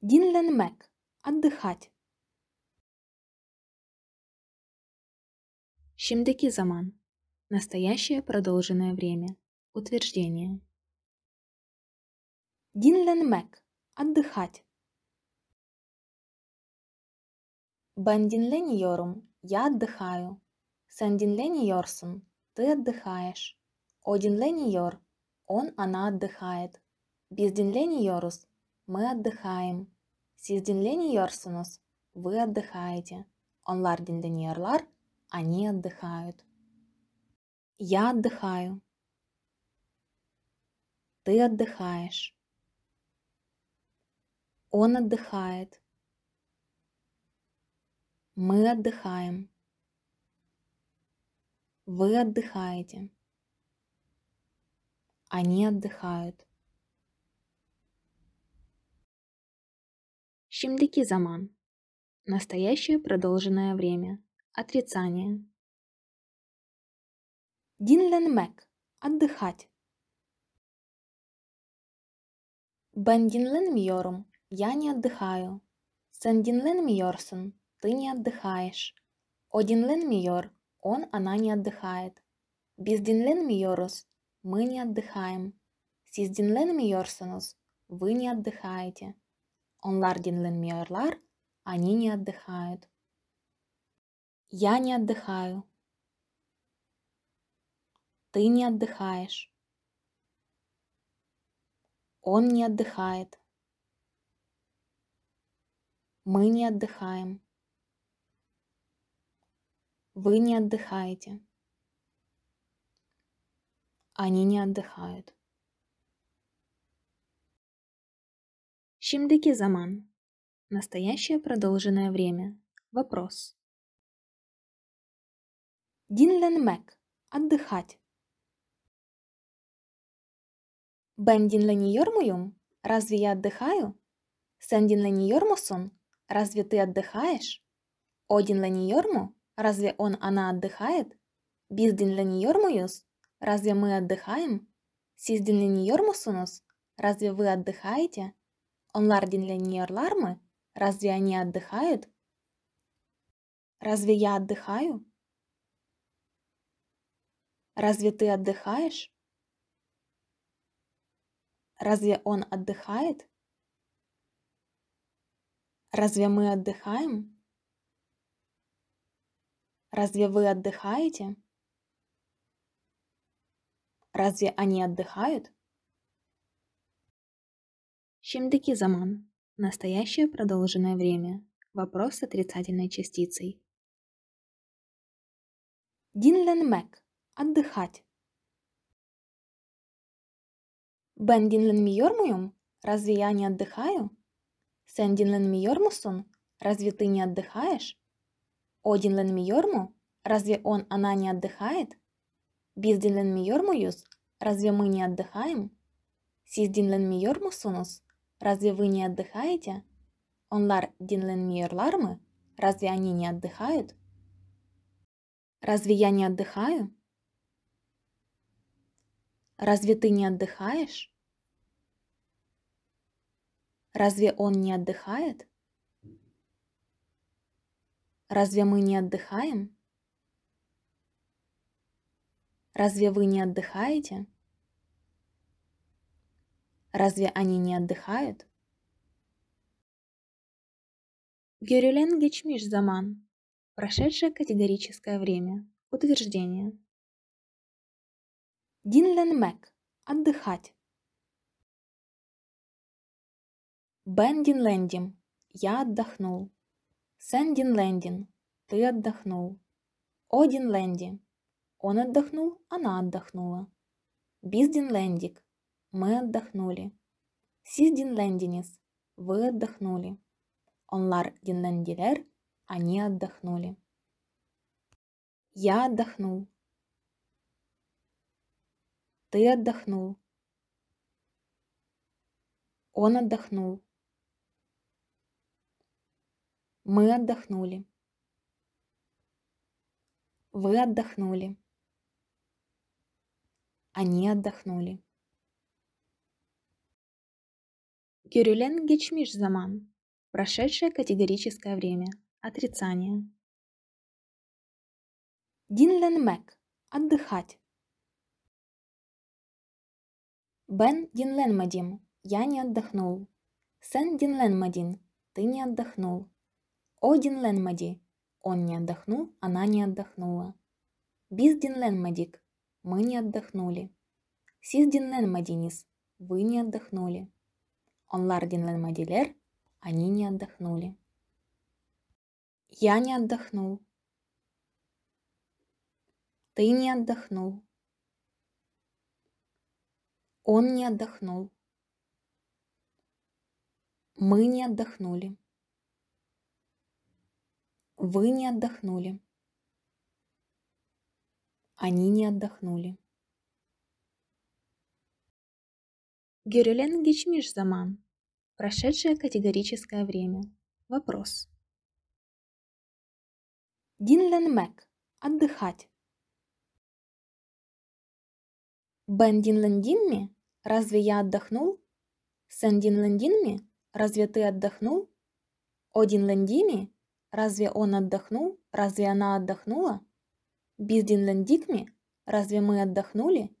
Динлен Мэг. Отдыхать. Шимдеки Заман Настоящее продолженное время. Утверждение. Динлен Мэг. Отдыхать. Бен Йорум Я отдыхаю. Сен Йорсон Ты отдыхаешь. Один Йор Он, она отдыхает. Без Йорус мы отдыхаем. Siz Йорсунус. Вы отдыхаете. Onlar dinleniyorlar. Они отдыхают. Я отдыхаю. Ты отдыхаешь. Он отдыхает. Мы отдыхаем. Вы отдыхаете. Они отдыхают. Şimdiki заман. Настоящее продолженное время. Отрицание. Динленмек. Отдыхать. Бен Мьорум. Я не отдыхаю. Сен Мьорсон. Ты не отдыхаешь. Одинлен Мьор. Он, она не отдыхает. Без Мьорус. Мы не отдыхаем. Сиздинлен Мьорсонус. Вы не отдыхаете. Onlar dinlenmiyorlar, они не отдыхают. Я не отдыхаю. Ты не отдыхаешь. Он не отдыхает. Мы не отдыхаем. Вы не отдыхаете. Они не отдыхают. Şimdiki заман? Настоящее продолженное время. Вопрос. Динлен Динленмек. Отдыхать. Бен динленьормуюм? Разве я отдыхаю? Сэндин леньормусун? Разве ты отдыхаешь? Один леньорму? Разве он, она отдыхает? Биздин леньормуюс? Разве мы отдыхаем? Сиздин леньормусунус? Разве вы отдыхаете? Onlar dinleniyorlar mı? Разве они отдыхают? Разве я отдыхаю? Разве ты отдыхаешь? Разве он отдыхает? Разве мы отдыхаем? Разве вы отдыхаете? Разве они отдыхают? Şimdiki заман? Настоящее продолженное время. Вопрос с отрицательной частицей. Динлен Динленмек. Отдыхать. Бен Динлен Динленмиормуюм? Разве я не отдыхаю? Сен Динленмиормусун? Разве ты не отдыхаешь? Один Ленмиорму? Разве он, она не отдыхает? Биз Динлен Динленмиормуюс? Разве мы не отдыхаем? Динлен Сиздинленмиормусунус? Разве вы не отдыхаете? Онлар dinlenmiyorlar mı? Разве они не отдыхают? Разве я не отдыхаю? Разве ты не отдыхаешь? Разве он не отдыхает? Разве мы не отдыхаем? Разве вы не отдыхаете? Разве они не отдыхают? Гюрюлен Гечмиш Заман. Прошедшее категорическое время. Утверждение. Динлен Мэг. Отдыхать. Бен Динлендим. Я отдохнул. Сен Динлендин. Ты отдохнул. Один Ленди. Он отдохнул, она отдохнула. Биздин Лендик. Мы отдохнули. Siz dinlendiniz. Вы отдохнули. Онлар dinlendiler. Они отдохнули. Я отдохнул. Ты отдохнул. Он отдохнул. Мы отдохнули. Вы отдохнули. Они отдохнули. Кюрюлен Гечмиш Заман. Прошедшее категорическое время. Отрицание. Динлен Мэг. Отдыхать. Бен Динлен Мадим. Я не отдохнул. Сен Динлен Мадин. Ты не отдохнул. О Динлен Мади. Он не отдохнул, она не отдохнула. Биз Динлен Мадик. Мы не отдохнули. Сис Динлен Мадинис. Вы не отдохнули онлайн-модилер, они не отдохнули. Я не отдохнул. Ты не отдохнул. Он не отдохнул. Мы не отдохнули. Вы не отдохнули. Они не отдохнули. Гюрелен Гичмиш Заман. Прошедшее категорическое время. Вопрос. Динлен Мэг. Отдыхать. Бен Динлен Динми? Разве я отдохнул? Сен Динлен Динми? Разве ты отдохнул? Один Лендими? Разве он отдохнул? Разве она отдохнула? Без Динлендикми? Разве мы отдохнули?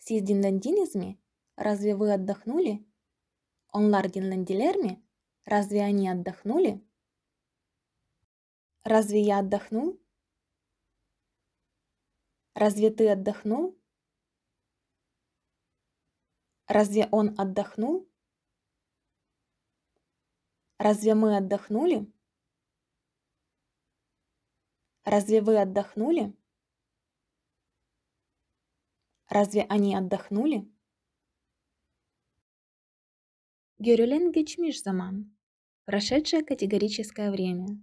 Сис Динлендинизми? Разве вы отдохнули? Onlar dinlendiler mi? Разве они отдохнули? Разве я отдохнул? Разве ты отдохнул? Разве он отдохнул? Разве мы отдохнули? Разве вы отдохнули? Разве они отдохнули? Герюлен Гечмиш Заман. Прошедшее категорическое время.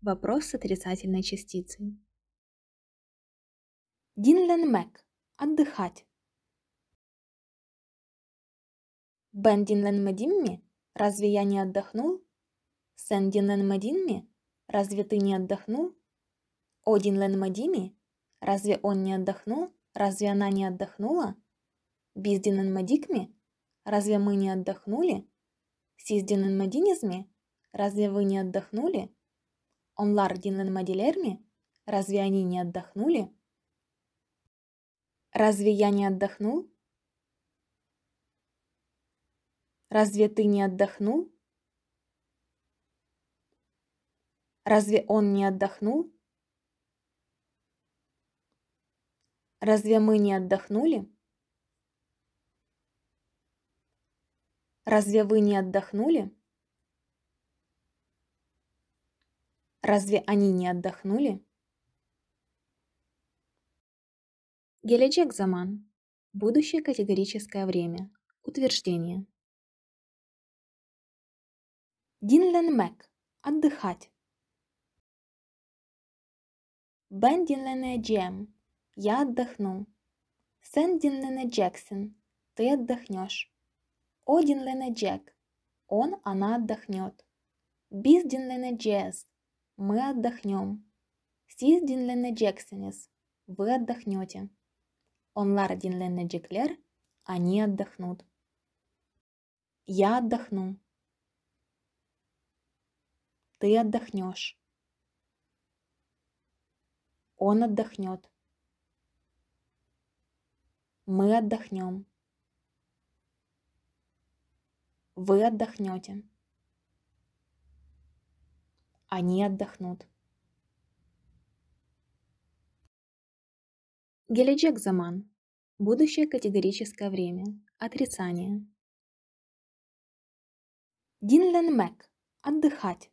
Вопрос с отрицательной частицей. Динлен Мэг. Отдыхать. Бен Динлен Мадимми? Разве я не отдохнул? Сен Динлен Мадимми? Разве ты не отдохнул? О Динлен Мадимми? Разве он не отдохнул? Разве она не отдохнула? Без Динлен Мадикми? Разве мы не отдохнули? Siz dinlenmadinizmi? Разве вы не отдохнули? Onlar dinlenmediler mi? Разве они не отдохнули? Разве я не отдохнул? Разве ты не отдохнул? Разве он не отдохнул? Разве мы не отдохнули? Разве вы не отдохнули? Разве они не отдохнули? Геледжек Заман. Будущее категорическое время. Утверждение. Динлен Мэг. Отдыхать. Бен Динлене Джем. Я отдохну. Сен Динлене Джексон. Ты отдохнешь. Один Лена Джек. Он, она отдохнет. Биздин Лена Джесс. Мы отдохнем. Сиздин Лена Джексонис. Вы отдохнете. Он Дин Лена Джеклер. Они отдохнут. Я отдохну. Ты отдохнешь. Он отдохнет. Мы отдохнем. Вы отдохнете. Они отдохнут. Геледжек Заман. Будущее категорическое время. Отрицание. Динлен Мэг. Отдыхать.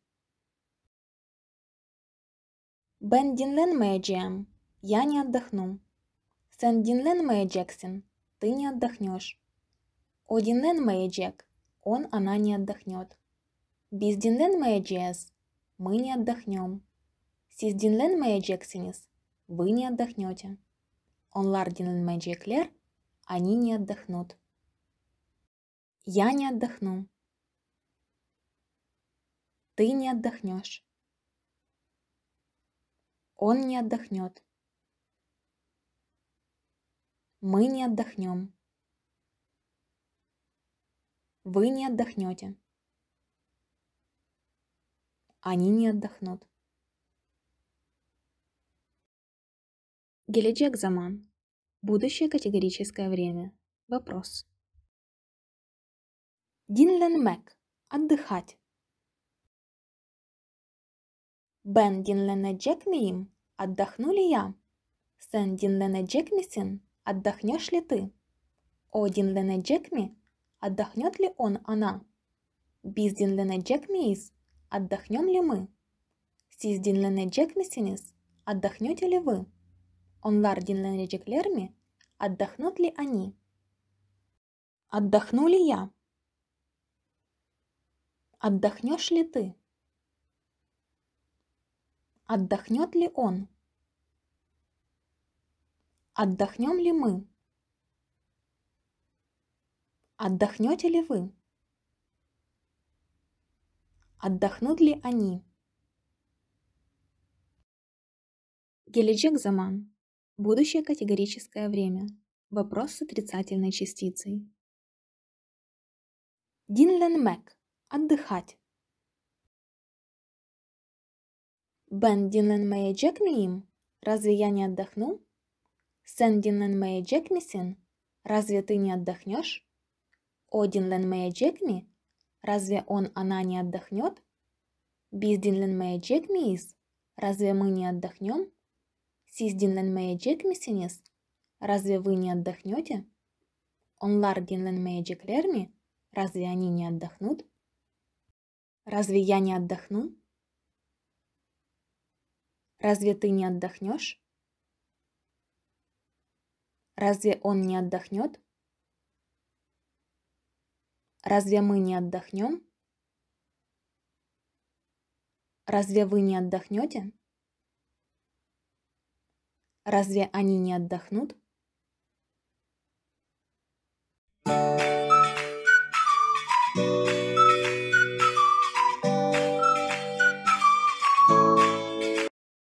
Бен Динлен Мэджиэм. Я не отдохну. Сен Динлен Мэджексон. Ты не отдохнешь. О Динлен Мэджек. Он, она не отдохнет. Без Динлен Мэджиэс. Мы не отдохнем. Сис Динлен Мэджексинис. Вы не отдохнете. Онлар Динлен Мэджиэклер. Они не отдохнут. Я не отдохну. Ты не отдохнешь. Он не отдохнет. Мы не отдохнем. Вы не отдохнете. Они не отдохнут. Геледжек Заман. Будущее категорическое время. Вопрос. Динлен Мэг. Отдыхать. Бен Динлена Джекмиим. Отдохну ли я? Сен Динлена Джекмисин. Отдохнешь ли ты? О Динлена Джекми. Отдохнет ли он, она? Biz dinlenecek miyiz? Отдохнем ли мы? Siz dinlenecek misiniz? Отдохнете ли вы? Onlar dinlenecekler лерми. Отдохнут ли они? Отдохну ли я? Отдохнешь ли ты? Отдохнет ли он? Отдохнем ли мы? Отдохнете ли вы? Отдохнут ли они? Геличек Заман. будущее категорическое время. Вопрос с отрицательной частицей. Динленмек – отдыхать. Бен динленмеечек миим – разве я не отдохну? Сен динленмеечек мисин – разве ты не отдохнешь? Одинлен мэджекми? Разве он, она не отдохнет? Биздинлен мэджекми из? Разве мы не отдохнем? Сиздинлен мэджекми синес? Разве вы не отдохнете? Онлар динлен мэджеклерми? Разве они не отдохнут? Разве я не отдохну? Разве ты не отдохнешь? Разве он не отдохнет? Разве мы не отдохнем? Разве вы не отдохнете? Разве они не отдохнут?